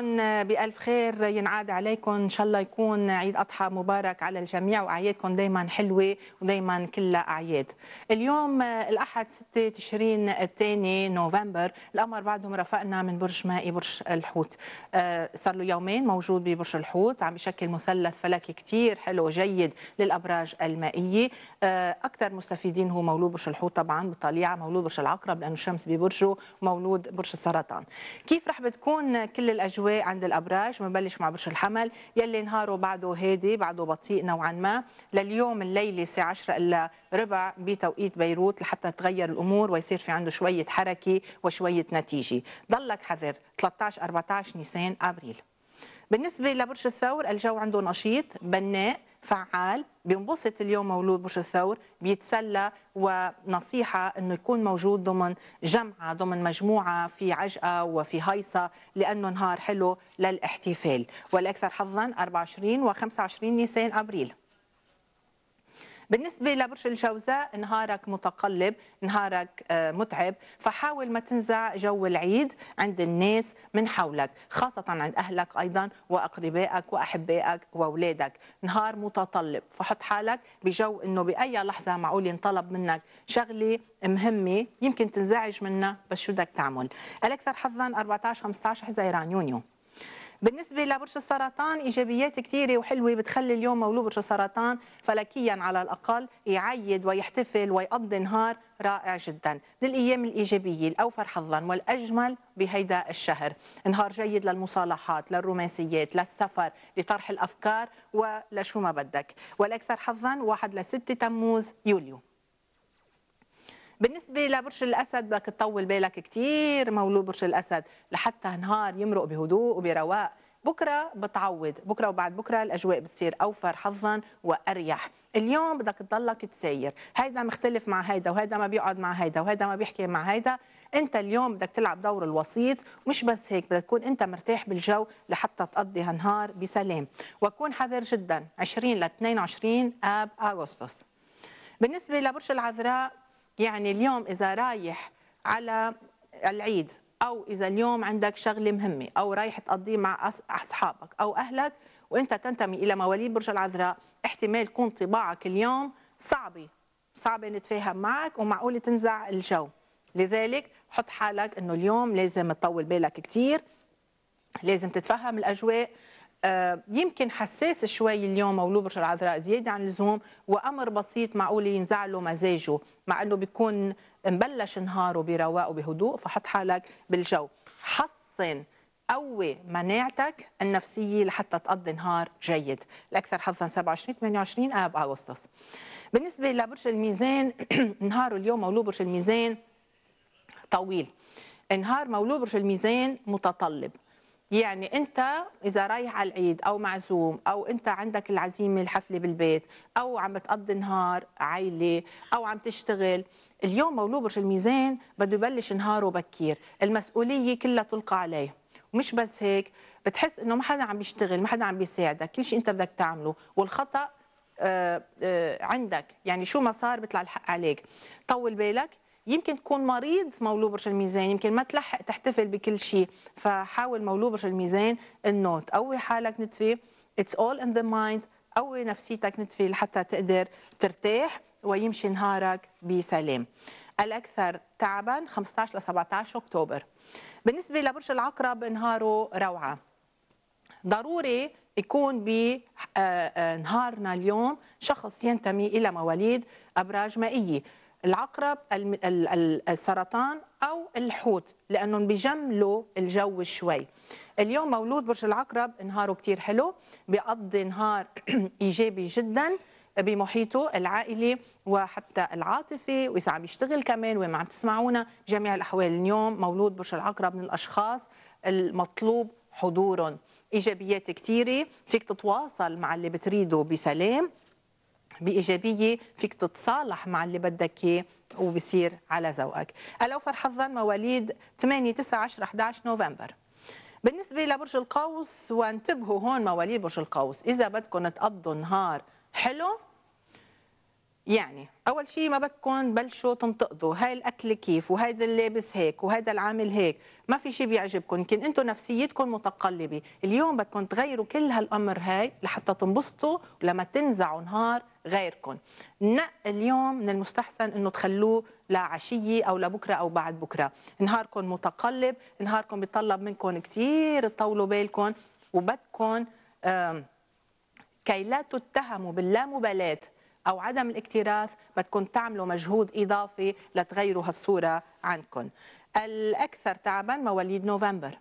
نلقاكم بألف خير ينعاد عليكم إن شاء الله يكون عيد أضحى مبارك على الجميع وأعيادكم دايما حلوة ودايما كلها أعياد اليوم الأحد 6 تشرين الثاني نوفمبر القمر بعدهم مرافقنا من برج مائي برج الحوت آه، صار له يومين موجود ببرج الحوت عم يشكل مثلث فلكي كتير حلو جيد للأبراج المائية آه، أكثر مستفيدين هو مولود برج الحوت طبعا بالطليعة مولود برج العقرب لأنه الشمس ببرجه مولود برج السرطان كيف رح بتكون كل الأجواء عند الابراج بنبلش مع برج الحمل يلي نهاره بعده هادي بعده بطيء نوعا ما لليوم الليله الساعه 10 الا ربع بتوقيت بيروت لحتى تغير الامور ويصير في عنده شويه حركه وشويه نتيجه ضلك حذر 13 14 نيسان ابريل بالنسبه لبرج الثور الجو عنده نشيط بناء فعال بينبسط اليوم مولود بوش الثور بيتسلى ونصيحة أنه يكون موجود ضمن جمعة ضمن مجموعة في عجقة وفي هيصة لأنه نهار حلو للاحتفال والأكثر حظا 24 و 25 نيسان أبريل بالنسبه لبرج الجوزاء نهارك متقلب نهارك آه، متعب فحاول ما تنزع جو العيد عند الناس من حولك خاصه عند اهلك ايضا واقربائك واحبائك واولادك نهار متطلب فحط حالك بجو انه باي لحظه معقول ينطلب منك شغله مهمه يمكن تنزعج منها بس شو بدك تعمل الاكثر حظا 14 15 حزيران يونيو بالنسبه لبرج السرطان ايجابيات كثيره وحلوه بتخلي اليوم مولود برج السرطان فلكيا على الاقل يعيد ويحتفل ويقضي نهار رائع جدا من الايام الايجابيه الاوفر حظا والاجمل بهيدا الشهر نهار جيد للمصالحات للرومانسيات للسفر لطرح الافكار ولشو ما بدك والاكثر حظا 1 ل 6 تموز يوليو بالنسبه لبرج الاسد بدك تطول بالك كثير مولود برج الاسد لحتى نهار يمرق بهدوء وبرواق بكره بتعوض بكره وبعد بكره الاجواء بتصير اوفر حظا واريح اليوم بدك تضلك تساير هيدا مختلف مع هيدا وهيدا ما بيقعد مع هيدا وهيدا ما بيحكي مع هيدا انت اليوم بدك تلعب دور الوسيط مش بس هيك بدك تكون انت مرتاح بالجو لحتى تقضي هالنهار بسلام وكون حذر جدا 20 ل 22 اب اغسطس بالنسبه لبرج العذراء يعني اليوم إذا رايح على العيد أو إذا اليوم عندك شغلة مهمة أو رايح تقضيه مع أصحابك أو أهلك وأنت تنتمي إلى مواليد برج العذراء احتمال يكون طباعك اليوم صعبة صعبة نتفاهم معك ومعقول تنزع الجو لذلك حط حالك أنه اليوم لازم تطول بالك كتير لازم تتفهم الأجواء آه، يمكن حساس شوي اليوم مولود برج العذراء زياده عن اللزوم وامر بسيط معقول ينزعله مزاجه مع انه بيكون مبلش نهاره برواق وبهدوء فحط حالك بالجو حصن قوي مناعتك النفسية لحتى تقضي نهار جيد الأكثر حظا 27 28 آب أغسطس بالنسبة لبرج الميزان نهاره اليوم مولود برج الميزان طويل نهار مولود برج الميزان متطلب يعني انت اذا رايح على العيد او معزوم او انت عندك العزيمه الحفله بالبيت او عم تقضي نهار عائله او عم تشتغل اليوم مولو برج الميزان بده يبلش نهاره بكير المسؤوليه كلها تلقى عليه ومش بس هيك بتحس انه ما حدا عم بيشتغل ما حدا عم بيساعدك كل شيء انت بدك تعمله والخطا آآ آه، آآ آه، عندك يعني شو ما صار بيطلع الحق عليك طول بالك يمكن تكون مريض مولو برج الميزان يمكن ما تلحق تحتفل بكل شيء فحاول مولو برج الميزان انه تقوي حالك نتفي اتس اول ان ذا مايند قوي نفسيتك نتفي لحتى تقدر ترتاح ويمشي نهارك بسلام الأكثر تعبا 15 ل 17 أكتوبر بالنسبة لبرج العقرب نهاره روعة ضروري يكون بنهارنا آه، آه، اليوم شخص ينتمي إلى مواليد أبراج مائية العقرب السرطان او الحوت لانهم بجملوا الجو شوي اليوم مولود برج العقرب نهاره كتير حلو بيقضي نهار ايجابي جدا بمحيطه العائلي وحتى العاطفي واذا عم يشتغل كمان وين ما عم تسمعونا جميع الاحوال اليوم مولود برج العقرب من الاشخاص المطلوب حضورهم ايجابيات كثيره فيك تتواصل مع اللي بتريده بسلام بايجابيه فيك تتصالح مع اللي بدك اياه وبصير على ذوقك. الاوفر حظا مواليد 8 9 10 11 نوفمبر. بالنسبه لبرج القوس وانتبهوا هون مواليد برج القوس، اذا بدكم تقضوا نهار حلو يعني اول شيء ما بدكم بلشوا تنتقدوا هاي الاكل كيف وهذا اللابس هيك وهذا العامل هيك ما في شيء بيعجبكم يمكن انتم نفسيتكم متقلبه اليوم بدكم تغيروا كل هالامر هاي لحتى تنبسطوا ولما تنزعوا نهار غيركم نق اليوم من المستحسن انه تخلوه لعشيه او لبكره او بعد بكره نهاركم متقلب نهاركم بيطلب منكم كثير تطولوا بالكم وبدكم كي لا تتهموا باللامبالاه او عدم الاكتراث بدكم تعملوا مجهود اضافي لتغيروا هالصوره عندكم الاكثر تعبا مواليد نوفمبر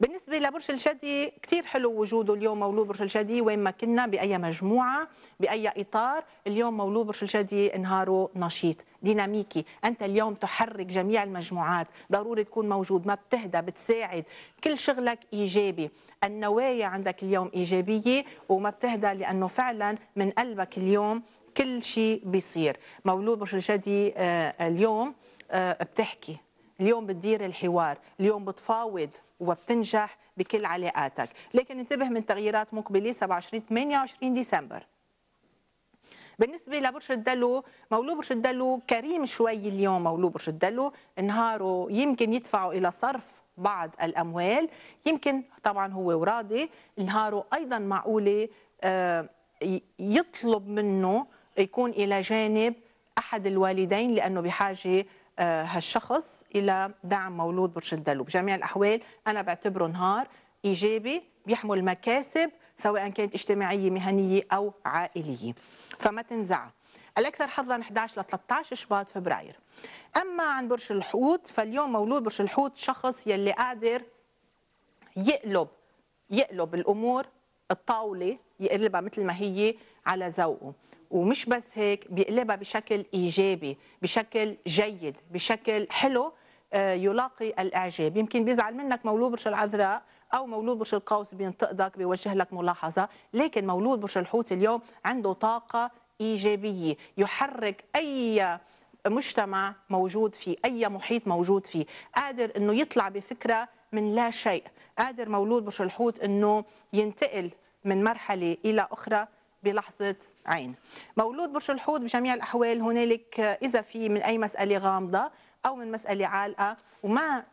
بالنسبه لبرج الجدي كثير حلو وجوده اليوم مولود برج الجدي وين ما كنا باي مجموعه باي اطار اليوم مولود برج الجدي نهاره نشيط ديناميكي انت اليوم تحرك جميع المجموعات ضروري تكون موجود ما بتهدى بتساعد كل شغلك ايجابي النوايا عندك اليوم ايجابيه وما بتهدى لانه فعلا من قلبك اليوم كل شيء بيصير مولود برج الجدي آه، آه، اليوم آه، بتحكي اليوم بتدير الحوار اليوم بتفاوض وبتنجح بكل علاقاتك لكن انتبه من تغييرات مقبله 27 28 ديسمبر بالنسبه لبرج الدلو مولود برج الدلو كريم شوي اليوم مولود برج الدلو نهاره يمكن يدفعوا الى صرف بعض الاموال يمكن طبعا هو وراضي نهاره ايضا معقوله يطلب منه يكون الى جانب احد الوالدين لانه بحاجه آه، هالشخص الى دعم مولود برج الدلو بجميع الاحوال انا بعتبره نهار ايجابي بيحمل مكاسب سواء كانت اجتماعيه مهنيه او عائليه فما تنزع الاكثر حظا 11 ل 13 شباط فبراير اما عن برج الحوت فاليوم مولود برج الحوت شخص يلي قادر يقلب يقلب الامور الطاوله يقلبها مثل ما هي على ذوقه ومش بس هيك بيقلبها بشكل ايجابي بشكل جيد بشكل حلو آه، يلاقي الاعجاب يمكن بيزعل منك مولود برج العذراء او مولود برج القوس بينتقدك بيوجه لك ملاحظه لكن مولود برج الحوت اليوم عنده طاقه ايجابيه يحرك اي مجتمع موجود فيه اي محيط موجود فيه قادر انه يطلع بفكره من لا شيء قادر مولود برج الحوت انه ينتقل من مرحله الى اخرى بلحظة عين مولود برج الحوت بجميع الأحوال هنالك إذا في من أي مسألة غامضة أو من مسألة عالقة وما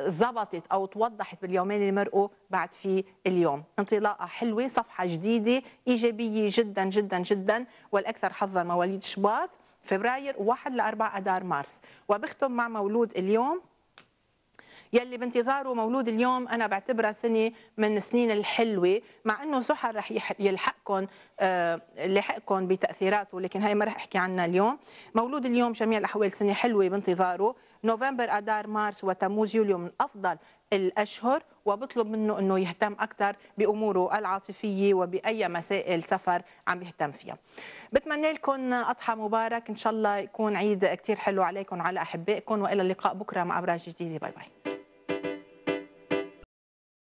ظبطت او توضحت باليومين اللي مرقوا بعد في اليوم انطلاقه حلوه صفحه جديده ايجابيه جدا جدا جدا والاكثر حظا مواليد شباط فبراير 1 ل 4 اذار مارس وبختم مع مولود اليوم يلي بانتظاره مولود اليوم انا بعتبرها سنه من السنين الحلوه مع انه سحر رح يلحقكم آه، لحقكم بتاثيراته لكن هاي ما رح احكي عنها اليوم مولود اليوم جميع الاحوال سنه حلوه بانتظاره نوفمبر اذار مارس وتموز يوليو من افضل الاشهر وبطلب منه انه يهتم اكثر باموره العاطفيه وباي مسائل سفر عم يهتم فيها. بتمنى لكم اضحى مبارك ان شاء الله يكون عيد كثير حلو عليكم وعلى احبائكم والى اللقاء بكره مع ابراج جديده باي باي.